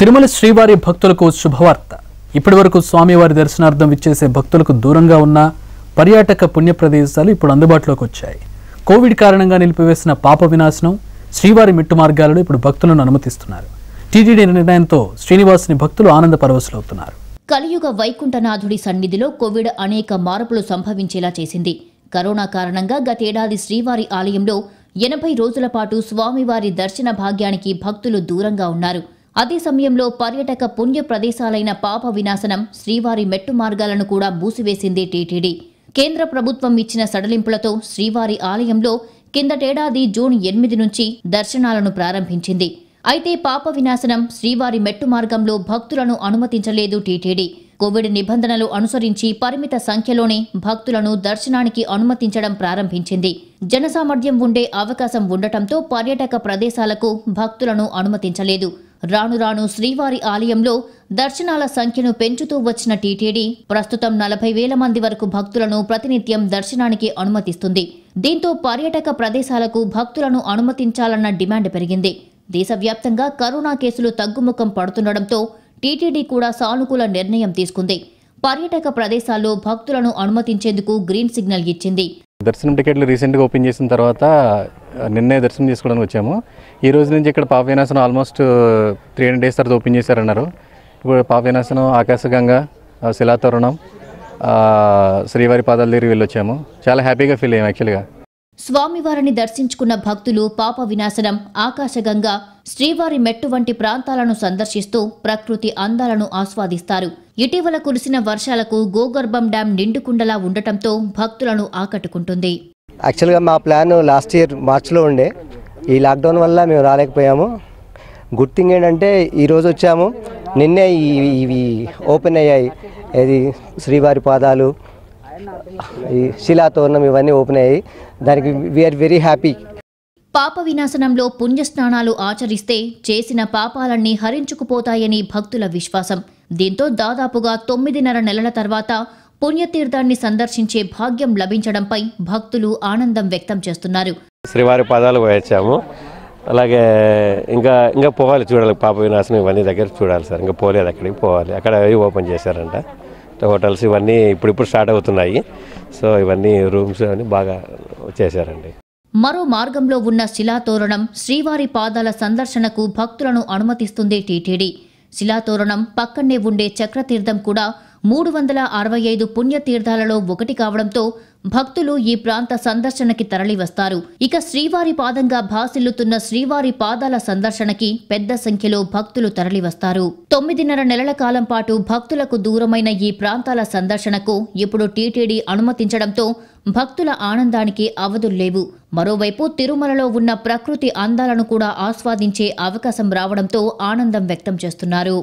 తిరుమల శ్రీవారి భక్తులకు శుభవార్త ఇప్పటి వరకు స్వామివారి దర్శనార్థం విచ్చేసే భక్తులకు దూరంగా ఉన్న పర్యాటక పుణ్య ప్రదేశాలు ఇప్పుడు అందుబాటులోకి వచ్చాయి కోవిడ్ కారణంగా నిలిపివేసిన పాప వినాశనం శ్రీవారి మెట్టు మార్గాలలో ఇప్పుడు భక్తులను అనుమతిస్తున్నారు టీటీడీ నిర్ణయంతో శ్రీనివాసుని భక్తులు ఆనంద పరవశులవుతున్నారు కలియుగ వైకుంఠనాథుడి సన్నిధిలో కోవిడ్ అనేక మార్పులు సంభవించేలా చేసింది కరోనా కారణంగా గతేడాది శ్రీవారి ఆలయంలో ఎనభై రోజుల పాటు స్వామివారి దర్శన భాగ్యానికి భక్తులు దూరంగా ఉన్నారు అదే సమయంలో పర్యటక పుణ్య ప్రదేశాలైన పాప వినాశనం శ్రీవారి మెట్టు మార్గాలను కూడా మూసివేసింది టీటీడీ కేంద్ర ప్రభుత్వం ఇచ్చిన సడలింపులతో శ్రీవారి ఆలయంలో కిందటేడాది జూన్ ఎనిమిది నుంచి దర్శనాలను ప్రారంభించింది అయితే పాప వినాశనం శ్రీవారి మెట్టు మార్గంలో భక్తులను అనుమతించలేదు టీటీడీ కోవిడ్ నిబంధనలు అనుసరించి పరిమిత సంఖ్యలోనే భక్తులను దర్శనానికి అనుమతించడం ప్రారంభించింది జనసామర్థ్యం ఉండే అవకాశం ఉండటంతో పర్యాటక ప్రదేశాలకు భక్తులను అనుమతించలేదు రాను రాను శ్రీవారి ఆలయంలో దర్శనాల సంఖ్యను పెంచుతూ వచ్చిన టీటీడీ ప్రస్తుతం నలభై వేల మంది వరకు భక్తులను ప్రతినిత్యం దర్శనానికి అనుమతిస్తుంది దీంతో పర్యాటక ప్రదేశాలకు భక్తులను అనుమతించాలన్న డిమాండ్ పెరిగింది దేశవ్యాప్తంగా కరోనా కేసులు తగ్గుముఖం పడుతుండటంతో టీటీడీ కూడా సానుకూల నిర్ణయం తీసుకుంది పర్యాటక ప్రదేశాల్లో భక్తులను అనుమతించేందుకు గ్రీన్ సిగ్నల్ ఇచ్చింది దర్శనం టికెట్లు రీసెంట్గా ఓపెన్ చేసిన తర్వాత నిన్నే దర్శనం చేసుకోవడానికి వచ్చాము ఈ రోజు నుంచి ఇక్కడ Papavinasanam almost three hundred days తర్వాత ఓపెన్ చేశారన్నారు ఇప్పుడు పాపవినాశనం ఆకాశగంగా శిలాతరుణం శ్రీవారి పాదాలు దగ్గరికి వెళ్ళొచ్చాము చాలా హ్యాపీగా ఫీల్ అయ్యాము యాక్చువల్గా స్వామివారిని దర్శించుకున్న భక్తులు పాప వినాశనం ఆకాశగంగా శ్రీవారి మెట్టు వంటి ప్రాంతాలను సందర్శిస్తూ ప్రకృతి అందాలను ఆస్వాదిస్తారు ఇటీవల కురిసిన వర్షాలకు గోగర్భం డ్యాం నిండుకుండలా ఉండటంతో భక్తులను ఆకట్టుకుంటుంది యాక్చువల్గా మా ప్లాన్ లాస్ట్ ఇయర్ మార్చ్లో ఉండే ఈ లాక్డౌన్ వల్ల మేము రాలేకపోయాము గుడ్ థింగ్ ఏంటంటే ఈరోజు వచ్చాము నిన్నే ఇవి ఓపెన్ అయ్యాయి ఇది శ్రీవారి పాదాలు ఈ శిలాతోరణం ఇవన్నీ ఓపెన్ అయ్యాయి దానికి వీఆర్ వెరీ హ్యాపీ పాప వినాశనంలో పుణ్యస్నానాలు ఆచరిస్తే చేసిన పాపాలన్నీ హరించుకుపోతాయని భక్తుల విశ్వాసం దీంతో దాదాపుగా తొమ్మిదిన్నర నెలల తర్వాత పుణ్యతీర్థాన్ని సందర్శించే భాగ్యం లభించడంపై భక్తులు ఆనందం వ్యక్తం చేస్తున్నారు శ్రీవారి పాదాలు వచ్చాము అలాగే ఇంకా ఇంకా పోవాలి చూడాలి పాప వినాశనం ఇవన్నీ దగ్గర చూడాలి సార్ ఇంకా పోలేదు అక్కడికి పోవాలి అక్కడ ఓపెన్ చేశారంట హోటల్స్ ఇవన్నీ ఇప్పుడిప్పుడు స్టార్ట్ అవుతున్నాయి సో ఇవన్నీ రూమ్స్ అని బాగా చేశారండి మరో మార్గంలో ఉన్న శిలాతోరణం శ్రీవారి పాదాల సందర్శనకు భక్తులను అనుమతిస్తుంది టీటీడీ శిలాతోరణం పక్కనే ఉండే చక్రతీర్థం కూడా మూడు వందల అరవై ఐదు పుణ్యతీర్థాలలో ఒకటి కావడంతో భక్తులు ఈ ప్రాంత సందర్శనకి తరలివస్తారు ఇక శ్రీవారి పాదంగా భాసిల్లుతున్న శ్రీవారి పాదాల సందర్శనకి పెద్ద సంఖ్యలో భక్తులు తరలివస్తారు తొమ్మిదిన్నర నెలల కాలం పాటు భక్తులకు దూరమైన ఈ ప్రాంతాల సందర్శనకు ఇప్పుడు టీటీడీ అనుమతించడంతో భక్తుల ఆనందానికి అవధుల్లేవు మరోవైపు తిరుమలలో ఉన్న ప్రకృతి అందాలను కూడా ఆస్వాదించే అవకాశం రావడంతో ఆనందం వ్యక్తం చేస్తున్నారు